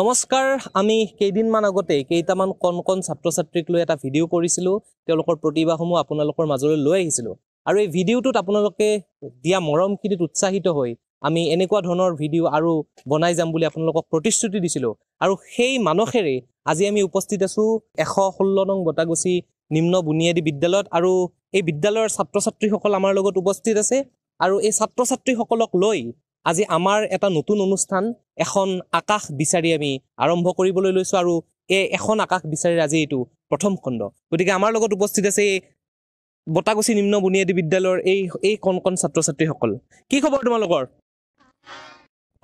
নমস্কাৰ আমি কেইদিনমান আগতে কেইটামান কণ কণ ছাত্ৰ ছাত্ৰীক লৈ এটা ভিডিঅ' কৰিছিলোঁ তেওঁলোকৰ প্ৰতিভাসমূহ আপোনালোকৰ মাজলৈ লৈ আহিছিলোঁ আৰু এই ভিডিঅ'টোত আপোনালোকে দিয়া মৰমখিনিত উৎসাহিত হৈ আমি এনেকুৱা ধৰণৰ ভিডিঅ' আৰু বনাই যাম বুলি আপোনালোকক প্ৰতিশ্ৰুতি দিছিলোঁ আৰু সেই মানসেৰে আজি আমি উপস্থিত আছোঁ এশ ষোল্ল নং বটাগুচি নিম্ন বুনিয়াদী বিদ্যালয়ত আৰু এই বিদ্যালয়ৰ ছাত্ৰ ছাত্ৰীসকল আমাৰ লগত উপস্থিত আছে আৰু এই ছাত্ৰ ছাত্ৰীসকলক লৈ আজি আমাৰ এটা নতুন অনুষ্ঠান এখন আকাশ বিচাৰি আমি আৰম্ভ কৰিবলৈ লৈছোঁ আৰু এই এখন আকাশ বিচাৰি আজি এইটো প্ৰথম খণ্ড গতিকে আমাৰ লগত উপস্থিত আছে এই বতাগুচি নিম্ন বুনিয়াদী বিদ্যালয়ৰ এই এই কণ কণ ছাত্ৰ ছাত্ৰীসকল কি খবৰ তোমালোকৰ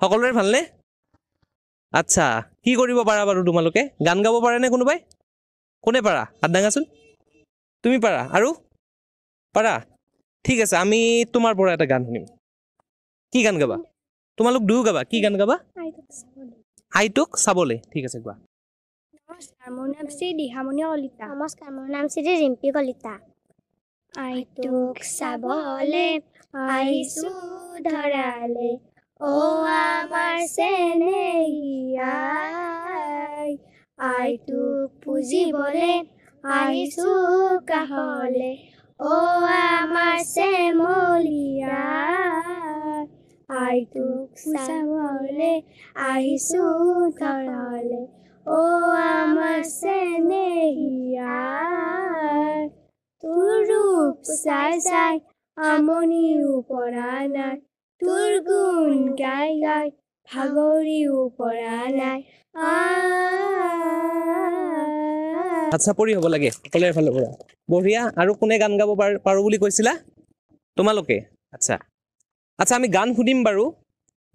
সকলোৰে ভালনে আচ্ছা কি কৰিব পাৰা বাৰু তোমালোকে গান গাব পাৰানে কোনোবাই কোনে পাৰা হাত দাঙাচোন তুমি পাৰা আৰু পাৰা ঠিক আছে আমি তোমাৰ পৰা এটা গান শুনিম কি গান গাবা তোমালোক দুয়ো গাবা কি গান গাবা আইটোক চাবলে ঠিক আছে কোৱা নমস্কাৰ মোৰ নাম শ্ৰী দিহামণি কলিতা নমস্কাৰ মোৰ নাম শ্ৰী ৰিম্পী কলিতা আইটোক চাবলে আইছো ধৰালে অ আমাৰ চেনেহিয়াই আইটোক পুজিবলে আইছো কাষলে অ আমাৰ চেমলীয়াই আই তোক চাবলে আহিছো তললে অ আমাৰ চেনেহিয়া তোৰ ৰূপ চাই চাই আমনিও পৰা নাই তোৰ গুণ গাই গাই ভাগৰিও পৰা নাই হাত চাপৰি হ'ব লাগে সকলোৰে ফালৰ পৰা বঢ়িয়া আৰু কোনে গান গাব পাৰ পাৰোঁ বুলি কৈছিলা তোমালোকে আচ্ছা আচ্ছা আমি গান শুনিম বাৰু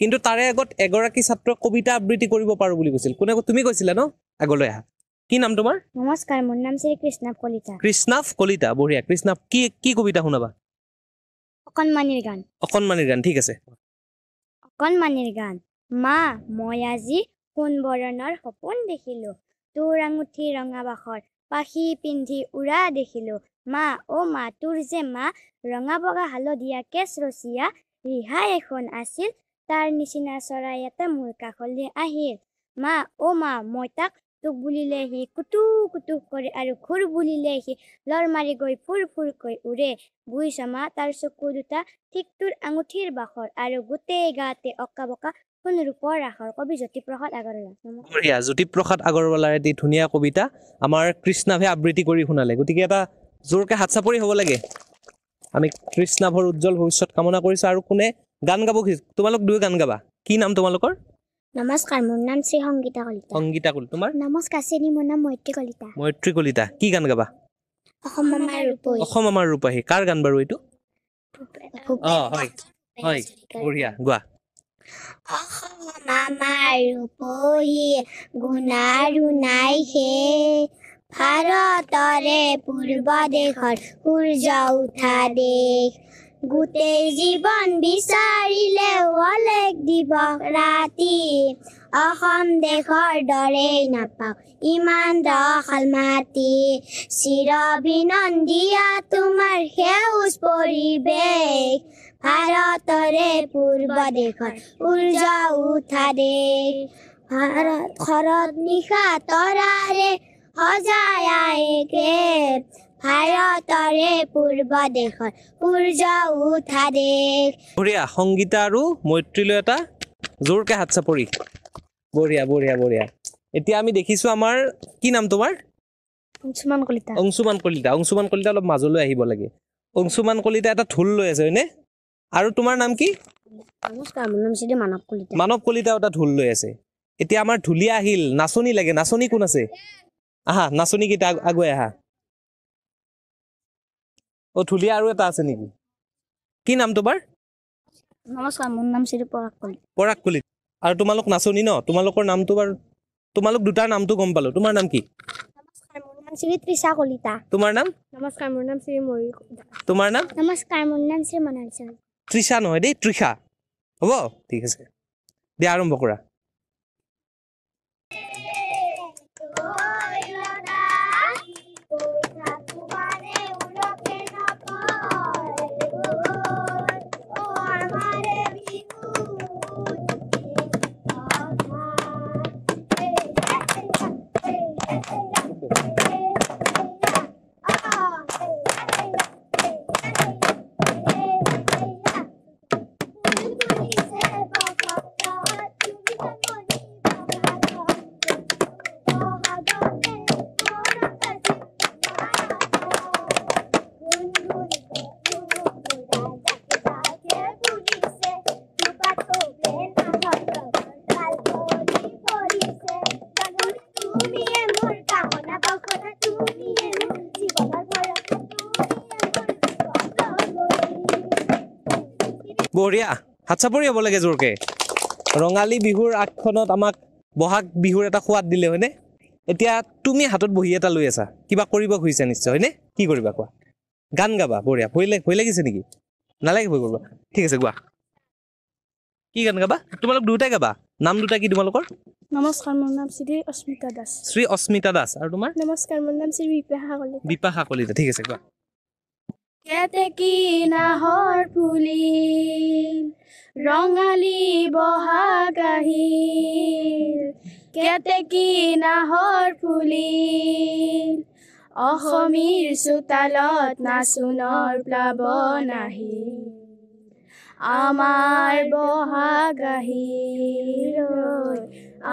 কিন্তু তাৰে আগত এগৰাকী ছাত্ৰ কবিতা আবৃত্তি কৰিব পাৰোঁ বুলি কৈছিল কোনে তুমি কৈছিলা ন আগলৈ আহা কি নাম তোমাৰ নমস্কাৰ মোৰ নাম শ্ৰী কৃষ্ণাভ কলিতা কৃষ্ণাভ কলিতা বঢ়িয়া কৃষ্ণাভ কি কি কবিতা শুনাবা অকণমানিৰ গান অকণমানিৰ গান ঠিক আছে অকণমানিৰ গান মা মই আজি সোণবৰণৰ সপোন দেখিলো তোৰ আঙুঠি ৰঙা বাখৰ পাখি পিন্ধি উৰা দেখিলো মা অ' মা তোৰ যে মা ৰঙা বগা হালধীয়া কেচ ৰচিয়া ৰিহা এখন আছিল তাৰ নিচিনা চৰাই এটা মোৰ কাষলৈ আহিল মা অ' মা মই তাক তোক বুলিলে সি কুটু কুটু কৰে আৰু খুৰ বুলিলে সি লৰ মাৰি গৈ ফুৰ ফুৰকৈ উৰে বুঢ়ীচামা তাৰ চকু দুটা ঠিক তোৰ আঙুঠিৰ বাখৰ আৰু গোটেই গাতে অকা বকা শুন ৰাসৰ কবি জ্যোতিপ্ৰসাদ আগৰৱালা জ্যোতিপ্ৰসাদ আগৰৱালাৰ এটি ধুনীয়া কবিতা আমাৰ কৃষ্ণাভে আবৃত্তি কৰি শুনালে গতিকে এটা জোৰকৈ হাত চাপৰি হ'ব লাগে আমি কৃষ্ণাভৰ উজ্জ্বল ভৱিষ্যত কামনা কৰিছোঁ আৰু কোনে গান গাব তোমালোক দুয়ো গান গাবা কি নাম তোমালোকৰ নমস্কাৰ মোৰ নাম শ্ৰী সংগীতা কলিতা সংগীতা কলিতা তোমাৰ নমস্কাৰ শ্ৰেণী মোৰ নাম মৈত্ৰী কলিতা মৈত্ৰী কলিতা কি গান গাবা অসম আমাৰ ৰূপহী অসম আমাৰ ৰূপহী কাৰ গান বাৰু এইটো অ হয় হয় বঢ়িয়া গোৱা অসম আমাৰ ৰূপহী গুণাৰু নাই সেই ভাৰতৰে পূৰ্ব দেশৰ সূৰ্য উঠা দেশ গোটেই জীৱন বিচাৰিলে অলেখ দিব ৰাতি অসম দেশৰ দৰেই নাপাওঁ ইমান দখল মাতি চিৰবিনন দিয়া তোমাৰ সেউজ পৰিৱেশ ভাৰতৰে পূৰ্ব দেশৰ সূৰ্য উঠা দেশ ভাৰত শৰত নিশা তৰাৰে সজায়ায়েকে ভাৰতৰে পূৰ্ব দেশৰ সূৰ্য উঠা দেশ বঢ়িয়া সংগীতা আৰু মৈত্ৰীলৈ এটা জোৰকৈ হাত চাপৰি বঢ়িয়া বঢ়িয়া বঢ়িয়া এতিয়া আমি দেখিছোঁ আমাৰ কি নাম তোমাৰ অংশুমান কলিতা অংশুমান কলিতা অংশুমান কলিতা অলপ মাজলৈ আহিব লাগে অংশুমান কলিতা এটা ঢোল লৈ আছে হয়নে আৰু তোমাৰ নাম কি মানৱ কলিতা মানৱ কলিতাও এটা ঢোল লৈ আছে এতিয়া আমাৰ ঢুলীয়া আহিল নাচনী লাগে নাচনী কোন আছে আহা নাচনি কেইটা আগুৱাই আহা অ ঢুলীয়া আৰু এটা আছে নেকি কি নাম তোমাৰ নমস্কাৰ মোৰ নাম শ্ৰী পৰাগ কলিত পৰাগ কলিত আৰু তোমালোক নাচনি ন তোমালোকৰ নামটো বাৰু তোমালোক দুটাৰ নামটো গম পালো তোমাৰ নাম কি দে আৰম্ভ কৰা বঢ়িয়া হাত চাপৰি হ'ব লাগে জোৰকে ৰঙালী বিহুৰ আগখনত আমাক বহাগ বিহুৰ এটা সোৱাদ দিলে হয়নে এতিয়া তুমি হাতত বহি এটা লৈ আছা কিবা কৰিব খুজিছা নিশ্চয় হয়নে কি কৰিবা কোৱা গান গাবা বঢ়িয়া ভয় লাগে ভয় লাগিছে নেকি নালাগে ভয় কৰিবা ঠিক আছে গোৱা কি গান গাবা তোমালোক দুয়োটাই গাবা নাম দুটা কি তোমালোকৰ নমস্কাৰ মোৰ নাম শ্ৰী অস্মিতা দাস শ্ৰী অস্মিতা দাস আৰু তোমাৰ নমস্কাৰ মোৰ নাম শ্ৰী বিপাশা কলি বিপাশা কলিতা ঠিক আছে কোৱা কেতেকী নাহৰ ফুলি ৰঙালী বহাগ আহি কেতেকী নাহৰ ফুলি অসমীৰ চোতালত নাচোনৰ প্লাৱন আহিল আমার বহাগাহীর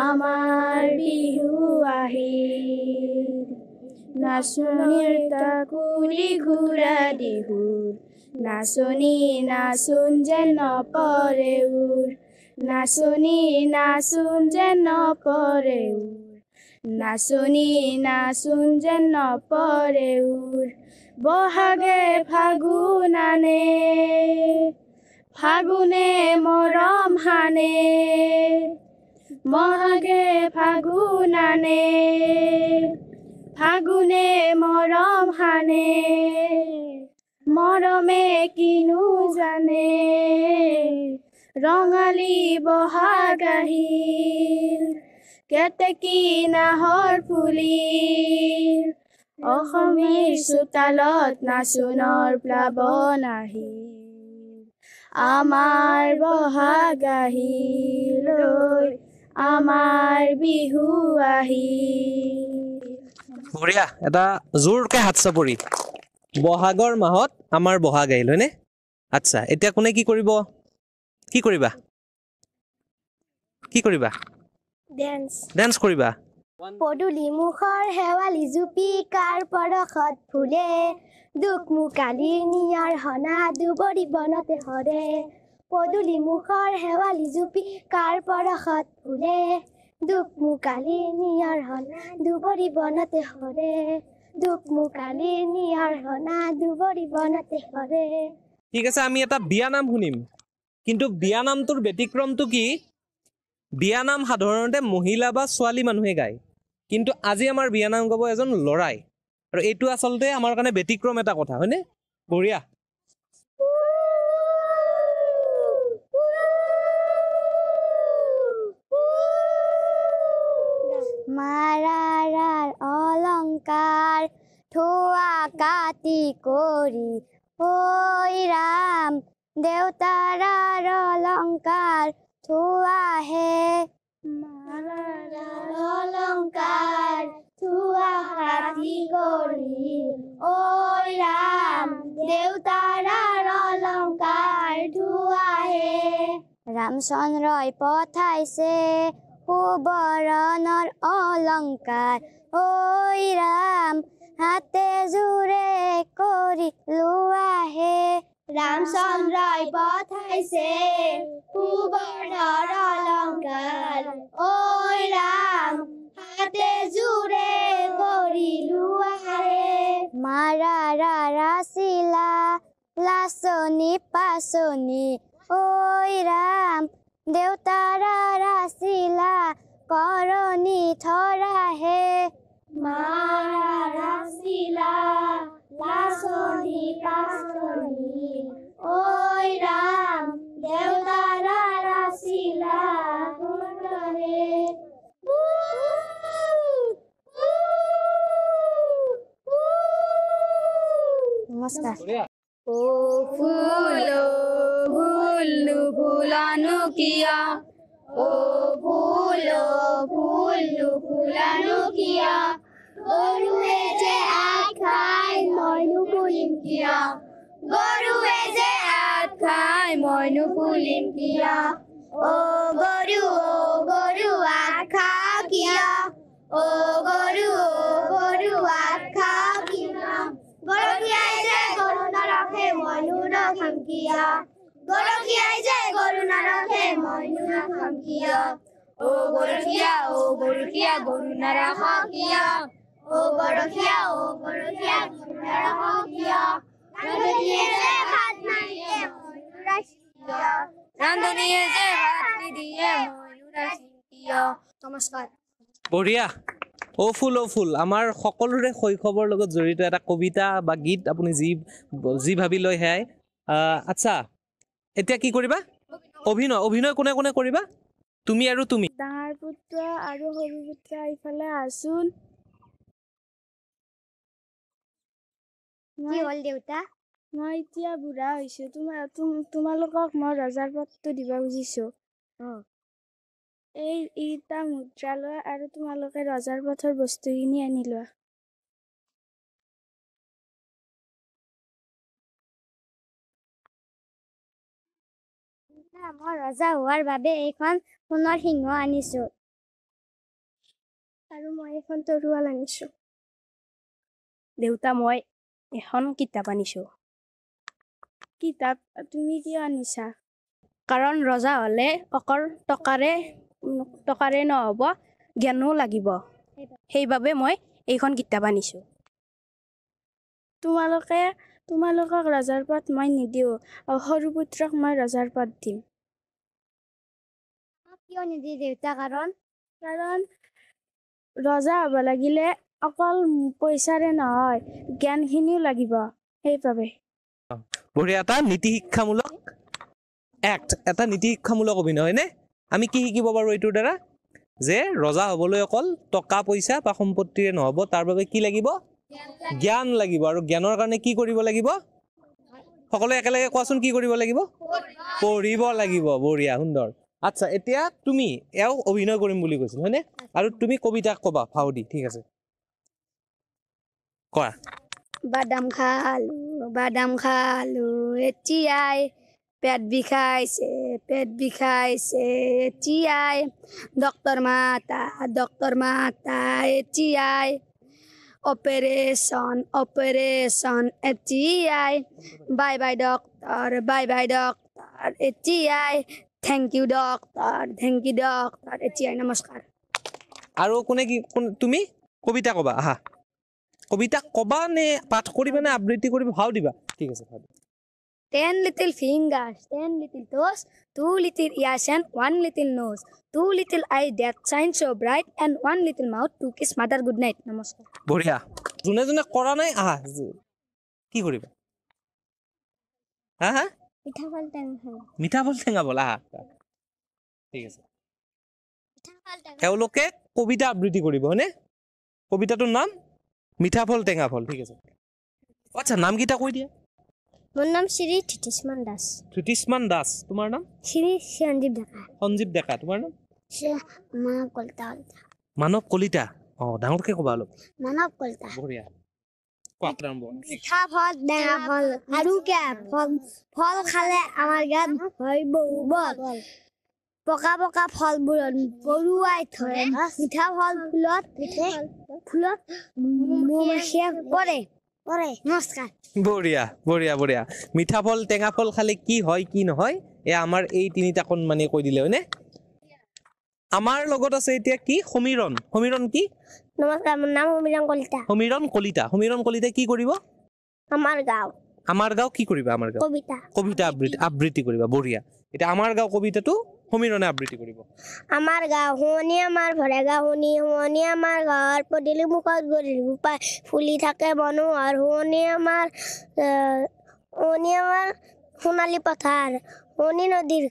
আমার বিহু আহি নাচনীৰ তাকুৰি ঘূৰা দিহু নাচনী নাচোন যেন নপৰে উৰ নাচনী নাচোন যেন নপৰে উৰ নাচনী নাচোন যেন নপৰে উৰ বহাগে ফাগুন আনে ফাগুনে মৰম হানে মহাগে ফাগুনানে ফাগুনে মৰম হানে মৰমে কিনো জানে ৰঙালী বহাগ আহিল কেতেকী নাহৰ ফুলি অসমীৰ চোতালত নাচোনৰ প্লাৱন আহিল আমাৰ বহাগ আহিলৈ আমাৰ বিহু আহি বঢ়িয়া এটা জোৰকে হাত চাপৰি বহাগৰ মাহত আমাৰ বহাগ আহিল হয়নে আচ্ছা এতিয়া কোনে কি কৰিব কি কৰিবা কি কৰিবা ডেন্স ডেন্স কৰিবা পদূলি মুখৰ শেৱালি জুপি কাৰ পৰশত ফুলে দুখ মুকালি নিয়াৰ হনা দুবৰি বনতে হৰে পদূলি মুখৰ শেৱালি জুপি কাৰ পৰশত ফুলে দুখ মুকালি নিয়াৰ হনা দুবৰি বনতে হৰে দুখ মুকালি নিয়াৰ হনা দুবৰি বনতে হৰে ঠিক আছে আমি এটা বিয়া নাম শুনিম কিন্তু বিয়া নামটোৰ ব্যতিক্ৰমটো কি বিয়া নাম সাধাৰণতে মহিলা বা ছোৱালী মানুহে গায় কিন্তু আজি আমাৰ বিয়া নাম গাব এজন ল'ৰাই আৰু এইটো আচলতে আমাৰ কাৰণে ব্যতিক্ৰম এটা কথা হয়নে বঢ়িয়া মাৰাৰ অলংকাৰ থোৱা কাটি কৰি ঐ ৰাম দেউতাৰ অলংকাৰ থোৱাহে মাৰাৰ অলংকাৰ zuak jartiko dit. Oiran, deutara rolonkartua e. Ramson roi potaize, huboronor olonkar. Oiran, hate zure kori luahe. Ramson roi potaize, huboronor olonkar. Oiran, hate zure kori luahe. হাতে জুড়ে করিলু আহারে মারা রা রাসিলা লাসনি পাসনি ওই রাম দেউতারা রাসিলা করনি থরা হে মারা রাসিলা লাসনি পাসনি ওই রাম দেউতারা রাসিলা করনি নমস্কার ও ফুল ফুলু ফুলানো কিয়া ও ফুল ফুলু ফুলানো কিয়া গরু এজে আত খাই ময়নু ফুলিম কিয়া গরু এজে আত খাই ময়নু ফুলিম কিয়া ও গরু ও গরু আখা কিয়া ও গরু ও গরু আখা কিয়া গরু কিয়া ময়নুরখম কিয়া গোরখিয়ায় যায় গরু নারখে ময়নুরখম কিয়া ও গোরখিয়া ও গোরখিয়া গরু নারখ কিয়া ও দিয়ে ময়নুরাশ নমস্কার বড়িয়া অফুল অফুল আমাৰ সকলোৰে শৈশৱৰ লগত জড়িত এটা কবিতা বা গীত আপুনি যি যি ভাবি লৈ সেয়াই আচ্ছা এতিয়া কি কৰিবা অভিনয় অভিনয় কোনে কোনে কৰিবা তুমি আৰু তুমি ডাঙৰ পুত্ৰ আৰু সৰু পুত্ৰ এইফালে আছোন কি হ'ল দেউতা মই এতিয়া বুঢ়া হৈছো তোমাৰ তোমালোকক মই ৰজাৰ পদটো দিব খুজিছো এই ইটা মুদ্ৰা লোৱা আৰু তোমালোকে ৰজাৰ পথৰ বস্তুখিনি আনি লোৱা মই ৰজা হোৱাৰ বাবে এইখন সোণৰ সিংহ আনিছো আৰু মই এখন তৰোৱাল আনিছো দেউতা মই এখন কিতাপ আনিছো কিতাপ তুমি কিয় আনিছা কাৰণ ৰজা হ'লে অকল টকাৰে টকাৰে নহ'ব জ্ঞানো লাগিব সেইবাবে মই এইখন কিতাপ আনিছোঁ তোমালোকে তোমালোকক ৰজাৰ পদ মই নিদিওঁ সৰু পুত্ৰক মই ৰজাৰ পদ দিম কিয় নিদিয়ে দেউতা কাৰণ কাৰণ ৰজা হ'ব লাগিলে অকল পইচাৰে নহয় জ্ঞানখিনিও লাগিব সেইবাবে বঢ়িয়া এটা নীতি শিক্ষামূলক এক্ট এটা নীতি শিক্ষামূলক অভিনয় হয়নে আমি কি শিকিব পাৰোঁ এইটোৰ দ্বাৰা যে ৰজা হ'বলৈ অকল টকা পইচা বা সম্পত্তিৰে নহ'ব তাৰ বাবে কি লাগিব জ্ঞান লাগিব আৰু জ্ঞানৰ কাৰণে কি কৰিব লাগিব সকলোৱে একেলগে কোৱাচোন কি কৰিব লাগিব পঢ়িব লাগিব বঢ়িয়া সুন্দৰ আচ্ছা এতিয়া তুমি এওঁ অভিনয় কৰিম বুলি কৈছিল হয়নে আৰু তুমি কবিতাক ক'বা ফাউদি ঠিক আছে কোৱা বাদাম খালো বাদাম খালো এতিয়াই পেট বিষাইছে পেট বিষাইছে চিয়াই ডক্টর মাতা ডক্টর মাতা চিয়াই অপারেশন অপারেশন চিয়াই bye bye doctor bye bye doctor চিয়াই thank you doctor thank you doctor চিয়াই নমস্কার আৰু কোনে কি তুমি কবিতা ক'বা আহা কবিতা ক'বা নে পাঠ কৰিবা নে আবৃত্তি কৰিবা ভাও দিবা ঠিক আছে ten little fingers ten little toes two little ears and one little nose two little eyes that shine so bright and one little mouth to kiss mother good night நமஸ்கார் বঢ়িয়া যোনে যোনে কৰা নাই আহা কি কৰিবা আহা মিঠাফল টেঙা মিঠাফল টেঙা বলা আহা ঠিক আছে তেওঁলোকে কবিতা আবৃত্তি কৰিব হয়নে কবিতাটোৰ নাম মিঠাফল টেঙা ফল ঠিক আছে আচ্ছা নামকেইটা কৈ দিয়া মোৰ নাম শ্ৰী ধুতিষ্মান দাস ধুতিষ্মান দাস তোমাৰ নাম শ্ৰী সঞ্জীৱ ডেকা সঞ্জীৱ ডেকা তোমাৰ নাম মানৱ কলিতা মানৱ কলিতা অ ডাঙৰকে ক'বা অলপ মানৱ কলিতা বঢ়িয়া কৰে করে নমস্কার বড়িয়া বড়িয়া বড়িয়া মিঠা ফল টেঙা ফল খালে কি হয় কি নহয় এ আমার এই তিনিটা কোন মানে কই দিলে হইনে আমার লগত আছে এতিয়া কি সমীরণ সমীরণ কি নমস্কার আমার নাম সমীরণ কলিতা সমীরণ কলিতা সমীরণ কলিতা কি করিব আমার গাঁও আমার গাঁও কি করিবা আমার গাঁও কবিতা কবিতা আবৃত্তি করিবা বড়িয়া এটা আমার গাঁও কবিতাটো সমীৰণে আবৃত্তি কৰিব আমাৰ গাঁও শুৱনি আমাৰ ঘৰে গাঁও শুনি শুৱনি আমাৰ ঘৰ পদূলি মুখত গৰি ৰূপাই ফুলি থাকে মনোহৰ শুৱনি আমাৰ শুৱনি আমাৰ সোণালী পথাৰ শুৱনি নদীৰ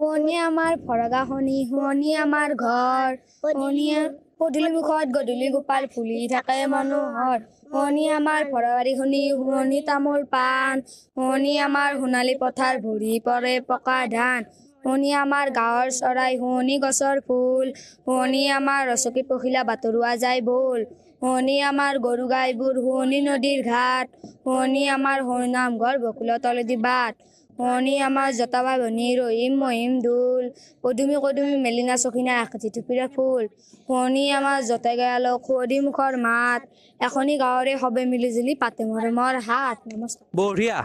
শুৱনি আমাৰ ভৰগা শুনি শুৱনি আমাৰ ঘৰ শুনিয়া পদূলি মুখত গধূলি গোপাল ফুলি থাকে মনোহৰ শুৱনি আমাৰ ভৰাবাৰী শুনি শুৱনি তামোল পাণ শুৱনি আমাৰ সোণালী পথাৰ ভৰি পৰে পকা ধান শুৱনি আমাৰ গাঁৱৰ চৰাই শুৱনি গছৰ ফুল শুৱনি আমাৰ ৰচকী পখিলা বাটৰুৱা যায় বল শুৱনি আমাৰ গৰু গাইবোৰ শুৱনি নদীৰ ঘাট শুৱনি আমাৰ সৰুনাম নামঘৰ বকুলৰ তলেদি বাট মণি আমাৰ জতাবা ভনী ৰহিম মহিম দোল পদুমি কদুমি মেলিনা চকিনা আকৃতি টুপিৰা ফুল শুৱনি আমাৰ জতাই গাই আলোক সুৱদি মুখৰ মাত এখনি গাঁৱৰে সবে মিলি জুলি পাতে মৰমৰ হাত নমস্কাৰ বঢ়িয়া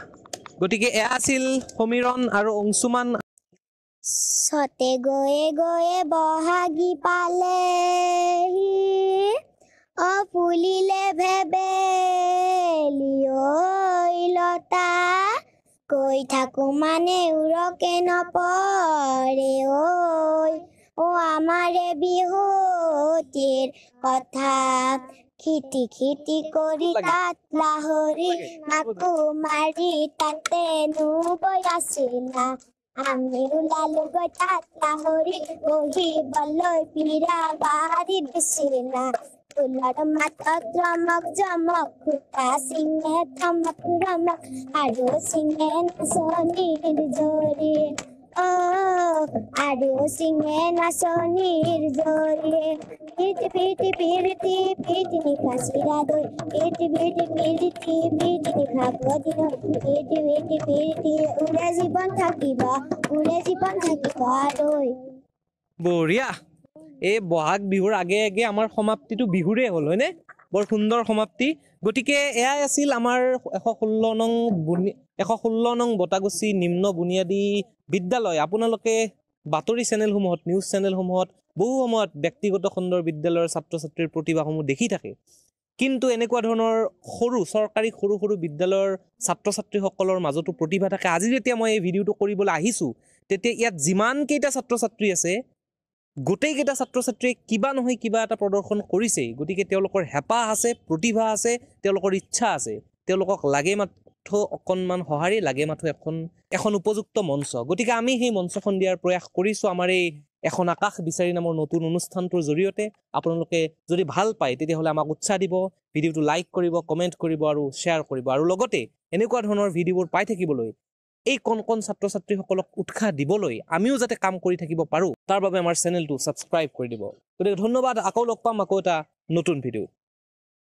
গতিকে এয়া আছিল সমীৰণ আৰু অংশুমান চতে গৈয়ে গৈয়ে বহাগী পালে অ ফুলিলে ভেবেলি লতা কই ঠাকুমানে উড়ো কেন পরে ওই ও আমারে বিহতির কথা খিটি খিটি করি কাতলা হরি মাকু মারি তাতে নুবই না আমি উলালু গো তাতলা হরি ওহি বলই পিরা বাড়ি না मत त्रमक जमक का सिंह थमक रमक आरो सिंह नसोनी जोरे ओ आरो सिंह नसोनी जोरे पीट पीट पीरती पीट निखा सिरा दो पीट पीट पीरती पीट निखा बोदिन पीट पीट पीरती उड़े जीवन থাকিবা উড়ে জীবন থাকিবা দই বঢ়িয়া এই বহাগ বিহুৰ আগে আগে আমাৰ সমাপ্তিটো বিহুৰে হ'ল হয়নে বৰ সুন্দৰ সমাপ্তি গতিকে এয়াই আছিল আমাৰ এশ ষোল্ল নং এশ ষোল্ল নং বটাগুচি নিম্ন বুনিয়াদী বিদ্যালয় আপোনালোকে বাতৰি চেনেলসমূহত নিউজ চেনেলসমূহত বহু সময়ত ব্যক্তিগত খণ্ডৰ বিদ্যালয়ৰ ছাত্ৰ ছাত্ৰীৰ প্ৰতিভাসমূহ দেখি থাকে কিন্তু এনেকুৱা ধৰণৰ সৰু চৰকাৰী সৰু সৰু বিদ্যালয়ৰ ছাত্ৰ ছাত্ৰীসকলৰ মাজতো প্ৰতিভা থাকে আজি যেতিয়া মই এই ভিডিঅ'টো কৰিবলৈ আহিছোঁ তেতিয়া ইয়াত যিমানকেইটা ছাত্ৰ ছাত্ৰী আছে গোটেইকেইটা ছাত্ৰ ছাত্ৰীয়ে কিবা নহয় কিবা এটা প্ৰদৰ্শন কৰিছেই গতিকে তেওঁলোকৰ হেঁপাহ আছে প্ৰতিভা আছে তেওঁলোকৰ ইচ্ছা আছে তেওঁলোকক লাগে মাথো অকণমান সঁহাৰি লাগে মাথো এখন এখন উপযুক্ত মঞ্চ গতিকে আমি সেই মঞ্চখন দিয়াৰ প্ৰয়াস কৰিছোঁ আমাৰ এই এখন আকাশ বিচাৰি নামৰ নতুন অনুষ্ঠানটোৰ জৰিয়তে আপোনালোকে যদি ভাল পায় তেতিয়াহ'লে আমাক উৎসাহ দিব ভিডিঅ'টো লাইক কৰিব কমেণ্ট কৰিব আৰু শ্বেয়াৰ কৰিব আৰু লগতে এনেকুৱা ধৰণৰ ভিডিঅ'বোৰ পাই থাকিবলৈ এই কণ কণ ছাত্ৰ ছাত্ৰীসকলক উৎসাহ দিবলৈ আমিও যাতে কাম কৰি থাকিব পাৰো তাৰ বাবে আমাৰ চেনেলটো ছাবস্ক্ৰাইব কৰি দিব গতিকে ধন্যবাদ আকৌ লগ পাম আকৌ এটা নতুন ভিডিঅ'